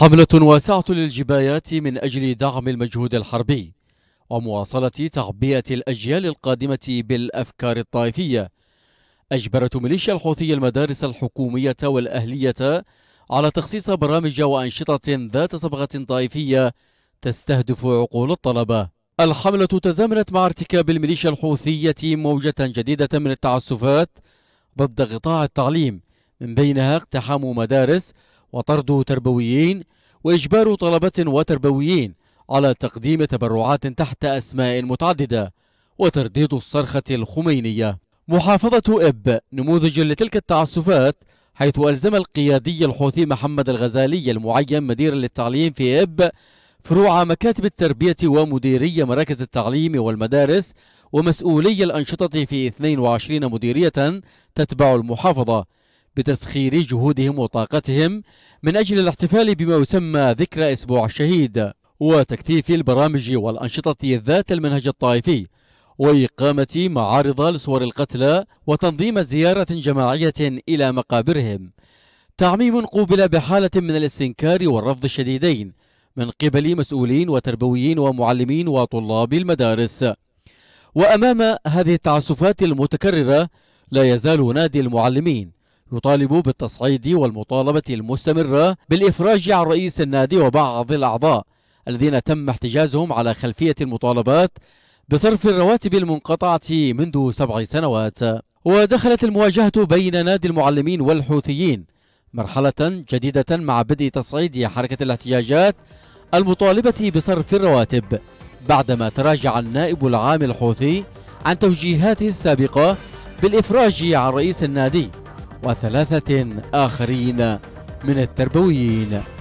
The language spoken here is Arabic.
حملة واسعة للجبايات من أجل دعم المجهود الحربي ومواصلة تعبئة الأجيال القادمة بالأفكار الطائفية أجبرت ميليشيا الحوثي المدارس الحكومية والأهلية على تخصيص برامج وأنشطة ذات صبغة طائفية تستهدف عقول الطلبة الحملة تزامنت مع ارتكاب الميليشيا الحوثية موجة جديدة من التعسفات ضد قطاع التعليم من بينها اقتحام مدارس وطرد تربويين وإجبار طلبة وتربويين على تقديم تبرعات تحت أسماء متعددة وترديد الصرخة الخمينية محافظة إب نموذج لتلك التعسفات حيث ألزم القيادي الحوثي محمد الغزالي المعين مديرا للتعليم في إب فروع مكاتب التربية ومديرية مراكز التعليم والمدارس ومسؤولي الأنشطة في 22 مديرية تتبع المحافظة بتسخير جهودهم وطاقتهم من أجل الاحتفال بما يسمى ذكرى أسبوع الشهيد وتكثيف البرامج والأنشطة ذات المنهج الطائفي وإقامة معارض لصور القتلى وتنظيم زيارة جماعية إلى مقابرهم تعميم قوبل بحالة من الاستنكار والرفض الشديدين من قبل مسؤولين وتربويين ومعلمين وطلاب المدارس وأمام هذه التعسفات المتكررة لا يزال نادي المعلمين يطالب بالتصعيد والمطالبة المستمرة بالإفراج عن رئيس النادي وبعض الأعضاء الذين تم احتجازهم على خلفية المطالبات بصرف الرواتب المنقطعة منذ سبع سنوات ودخلت المواجهة بين نادي المعلمين والحوثيين مرحلة جديدة مع بدء تصعيد حركة الاحتجاجات المطالبة بصرف الرواتب بعدما تراجع النائب العام الحوثي عن توجيهاته السابقة بالإفراج عن رئيس النادي وثلاثة آخرين من التربويين